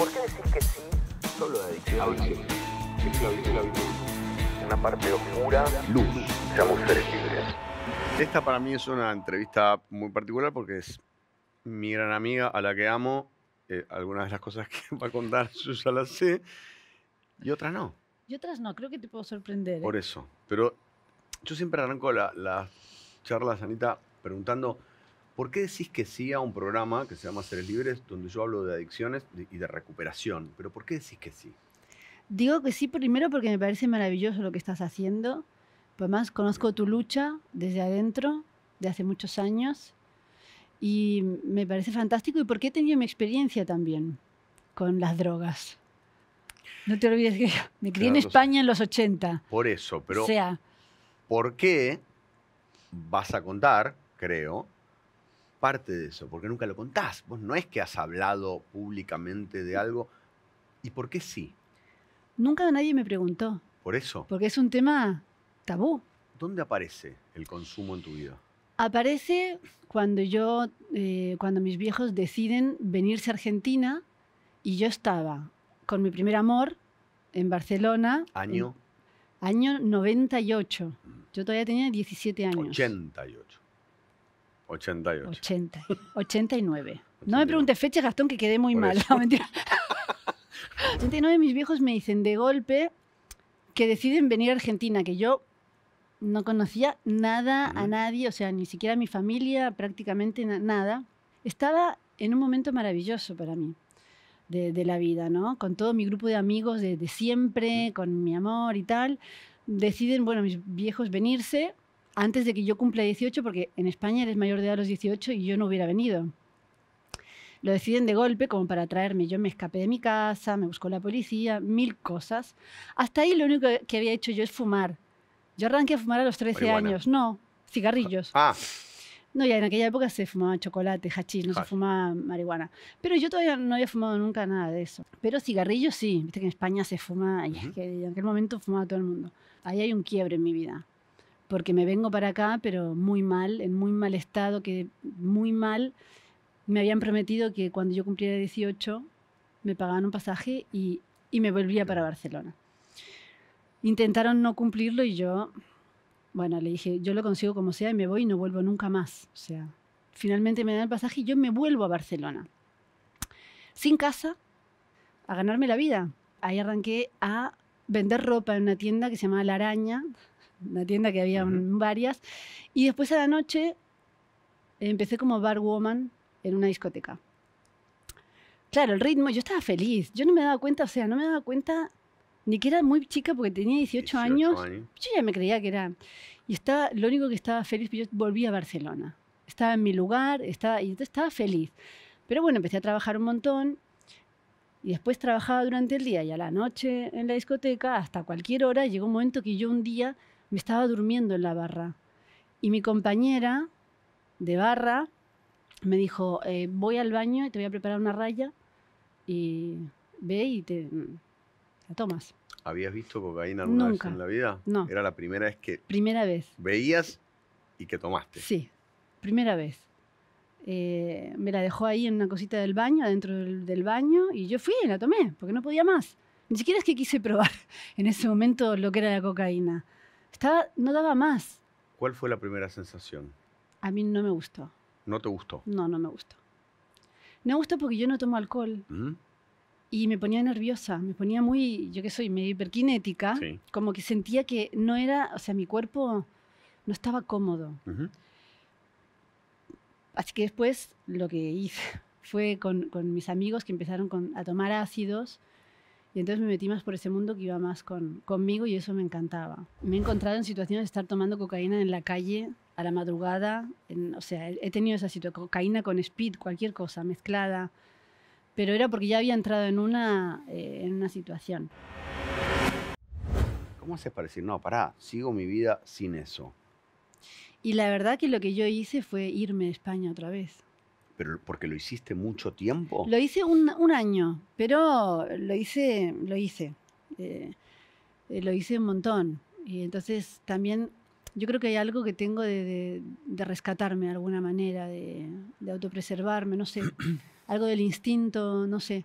¿Por qué decís que sí? Solo de adicción. La visión. Una parte oscura. Luz. Esta para mí es una entrevista muy particular porque es mi gran amiga a la que amo. Eh, algunas de las cosas que va a contar yo ya las sé y otras no. Y otras no, creo que te puedo sorprender. ¿eh? Por eso. Pero yo siempre arranco las charlas, Anita, preguntando ¿Por qué decís que sí a un programa que se llama Seres Libres, donde yo hablo de adicciones y de recuperación? ¿Pero por qué decís que sí? Digo que sí primero porque me parece maravilloso lo que estás haciendo. Además, conozco tu lucha desde adentro, de hace muchos años, y me parece fantástico y porque he tenido mi experiencia también con las drogas. No te olvides que me crié en España en los 80. Por eso, pero... O sea... ¿Por qué vas a contar, creo, parte de eso, porque nunca lo contás. Vos no es que has hablado públicamente de algo. ¿Y por qué sí? Nunca nadie me preguntó. ¿Por eso? Porque es un tema tabú. ¿Dónde aparece el consumo en tu vida? Aparece cuando yo, eh, cuando mis viejos deciden venirse a Argentina y yo estaba con mi primer amor en Barcelona. ¿Año? año 98. Mm. Yo todavía tenía 17 años. 88. 88. 89. No me preguntes fecha, Gastón, que quedé muy mal. No, mentira. 89, mis viejos me dicen de golpe que deciden venir a Argentina, que yo no conocía nada a nadie, o sea, ni siquiera a mi familia, prácticamente nada. Estaba en un momento maravilloso para mí de, la vida, ¿no? Con todo mi grupo de amigos de, de siempre, con mi amor y tal. Deciden, bueno, mis viejos venirse antes de que yo cumpla 18, porque en España eres mayor de edad a los 18 y yo no hubiera venido. Lo deciden de golpe como para traerme. Yo me escapé de mi casa, me buscó la policía, mil cosas. Hasta ahí lo único que había hecho yo es fumar. Yo arranqué a fumar a los 13 años, no, cigarrillos. Ah. No, ya en aquella época se fumaba chocolate, hachís, no se fumaba marihuana. Pero yo todavía no había fumado nunca nada de eso. Pero cigarrillos sí, viste que en España se fuma, y en aquel momento fumaba todo el mundo. Ahí hay un quiebre en mi vida porque me vengo para acá, pero muy mal, en muy mal estado, que muy mal. Me habían prometido que cuando yo cumpliera 18 me pagaban un pasaje y, me volvía para Barcelona. Intentaron no cumplirlo y yo, bueno, le dije, yo lo consigo como sea y me voy y no vuelvo nunca más. O sea, finalmente me dan el pasaje y yo me vuelvo a Barcelona. Sin casa, a ganarme la vida. Ahí arranqué a vender ropa en una tienda que se llamaba La Araña, una tienda que había varias. Y después a la noche empecé como barwoman en una discoteca. Claro, el ritmo, yo estaba feliz. Yo no me daba cuenta, o sea, no me daba cuenta ni que era muy chica porque tenía 18, años. Yo ya me creía que era. Y estaba, lo único que estaba feliz, pues yo volví a Barcelona. Estaba en mi lugar, estaba, y estaba feliz. Pero bueno, empecé a trabajar un montón y después trabajaba durante el día y a la noche en la discoteca hasta cualquier hora. Llegó un momento que yo un día me estaba durmiendo en la barra. Y mi compañera de barra me dijo, eh, voy al baño y te voy a preparar una raya y ve y te mm, la tomas. ¿Habías visto cocaína alguna vez en la vida? No. Era la primera vez que... Primera vez. Veías y que tomaste. Sí, primera vez. Eh, me la dejó ahí en una cosita del baño, adentro del, baño, y yo fui y la tomé, porque no podía más. Ni siquiera es que quise probar en ese momento lo que era la cocaína no daba más. ¿Cuál fue la primera sensación? A mí no me gustó. ¿No te gustó? No, no me gustó. No me gustó porque yo no tomo alcohol. Mm. Y me ponía nerviosa, me ponía muy, yo que soy medio hiperkinética, como que sentía que no era, o sea, mi cuerpo no estaba cómodo. Así que después lo que hice fue con, mis amigos que empezaron a tomar ácidos, y entonces me metí más por ese mundo que iba más conmigo y eso me encantaba. Me he encontrado en situaciones de estar tomando cocaína en la calle a la madrugada, o sea, he tenido esa situación, cocaína con speed, cualquier cosa mezclada, pero era porque ya había entrado en una, eh, en una situación. ¿Cómo haces para decir, no, pará, sigo mi vida sin eso? Y la verdad que lo que yo hice fue irme a España otra vez pero porque lo hiciste mucho tiempo. Lo hice un, año, pero lo hice, lo hice. Eh, eh, lo hice un montón. Y entonces también yo creo que hay algo que tengo de, rescatarme de alguna manera, de, autopreservarme, no sé, algo del instinto, no sé.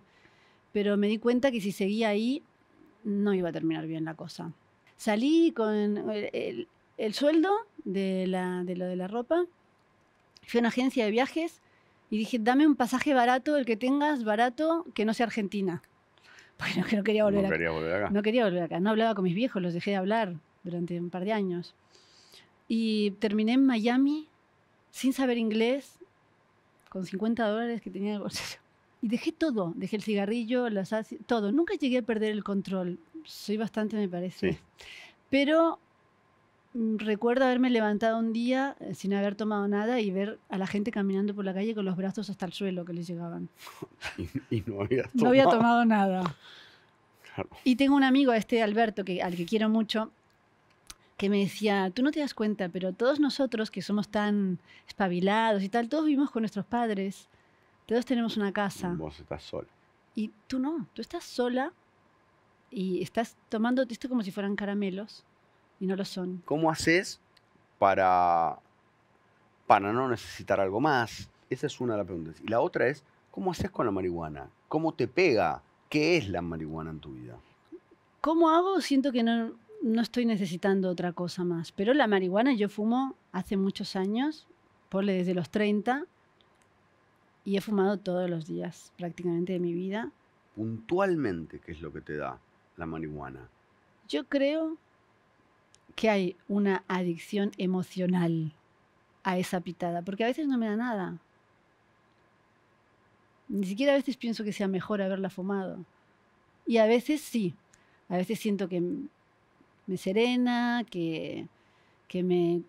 Pero me di cuenta que si seguía ahí, no iba a terminar bien la cosa. Salí con el, el sueldo de, la, de lo de la ropa, fui a una agencia de viajes y dije, dame un pasaje barato, el que tengas barato, que no sea Argentina. Bueno, no quería volver no acá. Quería volver acá. No quería volver acá. No hablaba con mis viejos, los dejé de hablar durante un par de años. Y terminé en Miami sin saber inglés, con 50 dólares que tenía en el bolsillo. Y dejé todo, dejé el cigarrillo, las todo. Nunca llegué a perder el control. Soy bastante, me parece. Sí. Pero Mm, recuerdo haberme levantado un día eh, sin haber tomado nada y ver a la gente caminando por la calle con los brazos hasta el suelo que les llegaban. Y, no, había tomado. nada. Y tengo un amigo, este Alberto, que, al que quiero mucho, que me decía, tú no te das cuenta, pero todos nosotros que somos tan espabilados y tal, todos vivimos con nuestros padres, todos tenemos una casa. Vos estás sola. Y tú no, tú estás sola y estás tomando esto como si fueran caramelos y no lo son. ¿Cómo haces para, para no necesitar algo más? Esa es una de las preguntas. Y la otra es, ¿cómo haces con la marihuana? ¿Cómo te pega? ¿Qué es la marihuana en tu vida? ¿Cómo hago? Siento que no, no estoy necesitando otra cosa más. Pero la marihuana yo fumo hace muchos años, ponle desde los 30, y he fumado todos los días prácticamente de mi vida. Puntualmente, ¿qué es lo que te da la marihuana? Yo creo que hay una adicción emocional a esa pitada, porque a veces no me da nada. Ni siquiera a veces pienso que sea mejor haberla fumado. Y a veces sí, a veces siento que me serena, que, me,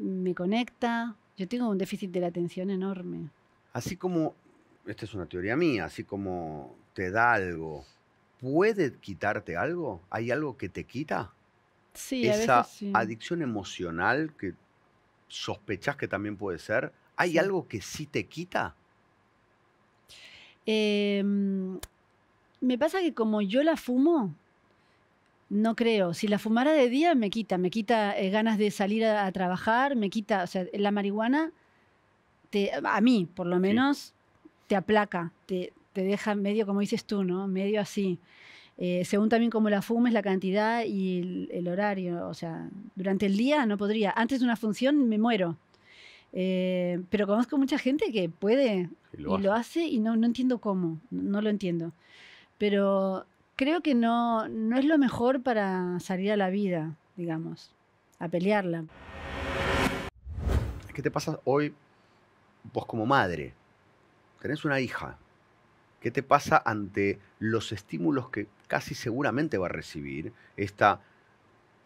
me conecta. Yo tengo un déficit de la atención enorme. Así como, esta es una teoría mía, así como te da algo, ¿puede quitarte algo? ¿Hay algo que te quita? esa adicción emocional que sospechas que también puede ser, ¿hay algo que sí te quita? Em, me pasa que como yo la fumo, no creo. Si la fumara de día, me quita. Me quita eh, ganas de salir a, trabajar, me quita. O sea, la marihuana, te, a mí, por lo menos, te aplaca, te, te, deja medio, como dices tú, ¿no? Medio así. Eh, según también cómo la fumes, la cantidad y el, horario. O sea, durante el día no podría. Antes de una función me muero. Eh, pero conozco mucha gente que puede y lo, hace. y no, entiendo cómo. No lo entiendo. Pero creo que no, no es lo mejor para salir a la vida, digamos, a pelearla. ¿Qué te pasa hoy vos como madre? Tenés una hija, ¿Qué te pasa ante los estímulos que casi seguramente va a recibir esta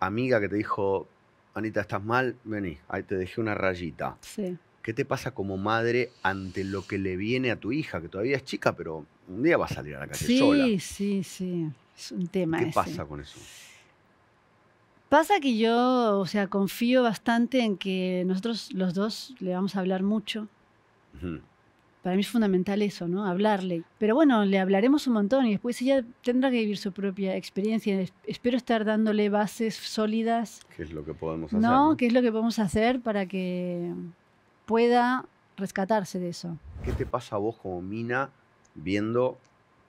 amiga que te dijo, Anita, estás mal, vení, ahí te dejé una rayita? Sí. ¿Qué te pasa como madre ante lo que le viene a tu hija, que todavía es chica, pero un día va a salir a la calle sola? Sí, sí, sí, es un tema. ¿Qué pasa con eso? Pasa que yo, o sea, confío bastante en que nosotros los dos le vamos a hablar mucho para mí es fundamental eso, ¿no? Hablarle. Pero bueno, le hablaremos un montón y después ella tendrá que vivir su propia experiencia. Espero estar dándole bases sólidas. ¿Qué es lo que podemos hacer? ¿no? ¿Qué es lo que podemos hacer para que pueda rescatarse de eso? ¿Qué te pasa a vos como mina viendo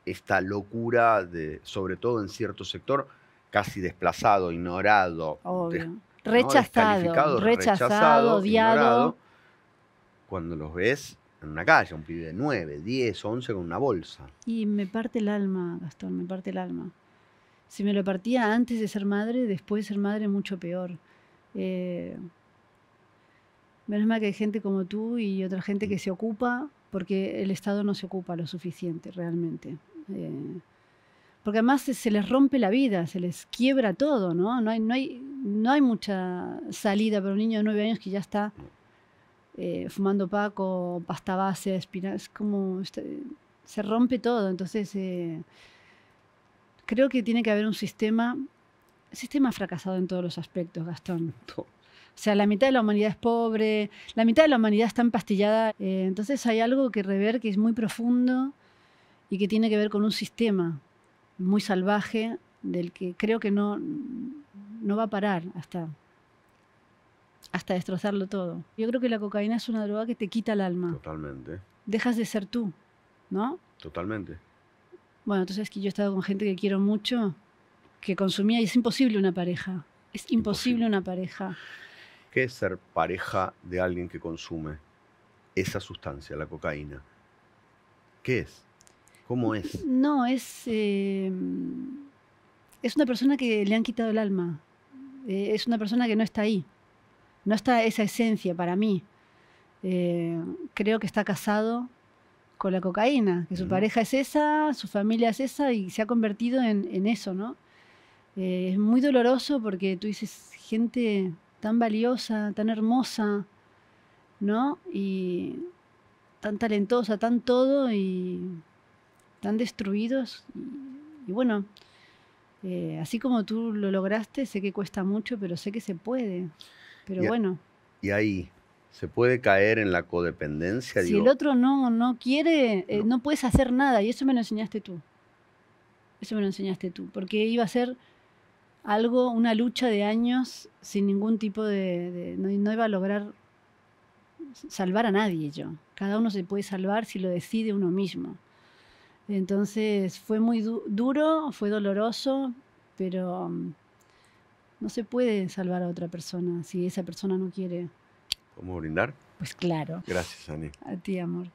esta locura, de, sobre todo en cierto sector, casi desplazado, ignorado? Obvio. Rechazado, rechazado, odiado. cuando los ves en una calle, un pibe de 9, 10, 11 con una bolsa. Y me parte el alma, Gastón, me parte el alma. Si me lo partía antes de ser madre, después de ser madre mucho peor. Eh, menos mal que hay gente como tú y otra gente que se ocupa, porque el Estado no se ocupa lo suficiente realmente. Eh, porque además se, les rompe la vida, se les quiebra todo, ¿no? No hay, no hay, no hay mucha salida para un niño de 9 años que ya está eh, fumando paco, pasta base, es como este, se rompe todo. Entonces eh, creo que tiene que haber un sistema, sistema fracasado en todos los aspectos, Gastón. O sea, la mitad de la humanidad es pobre, la mitad de la humanidad está empastillada. Eh, entonces hay algo que rever que es muy profundo y que tiene que ver con un sistema muy salvaje del que creo que no va a parar hasta hasta destrozarlo todo. Yo creo que la cocaína es una droga que te quita el alma. Totalmente. Dejas de ser tú, ¿no? Totalmente. Bueno, entonces que yo he estado con gente que quiero mucho, que consumía y es imposible una pareja. Es imposible, una pareja. ¿Qué es ser pareja de alguien que consume esa sustancia, la cocaína? ¿Qué es? ¿Cómo es? No, es... Eh, es una persona que le han quitado el alma. Eh, es una persona que no está ahí. No está esa esencia para mí. Eh, creo que está casado con la cocaína, que su pareja es esa, su familia es esa y se ha convertido en, eso, ¿no? Eh, es muy doloroso porque tú dices, gente tan valiosa, tan hermosa, ¿no? Y tan talentosa, tan todo y tan destruidos. Y, bueno, eh, así como tú lo lograste, sé que cuesta mucho, pero sé que se puede. Pero bueno. Y ahí se puede caer en la codependencia. Si el otro no, no quiere, eh, no. puedes hacer nada. Y eso me lo enseñaste tú. Eso me lo enseñaste tú. Porque iba a ser algo, una lucha de años sin ningún tipo de... no, iba a lograr salvar a nadie yo. Cada uno se puede salvar si lo decide uno mismo. Entonces fue muy duro, fue doloroso, pero mm, no se puede salvar a otra persona si esa persona no quiere. ¿Cómo brindar? Pues claro. Gracias, Ani. A ti, amor.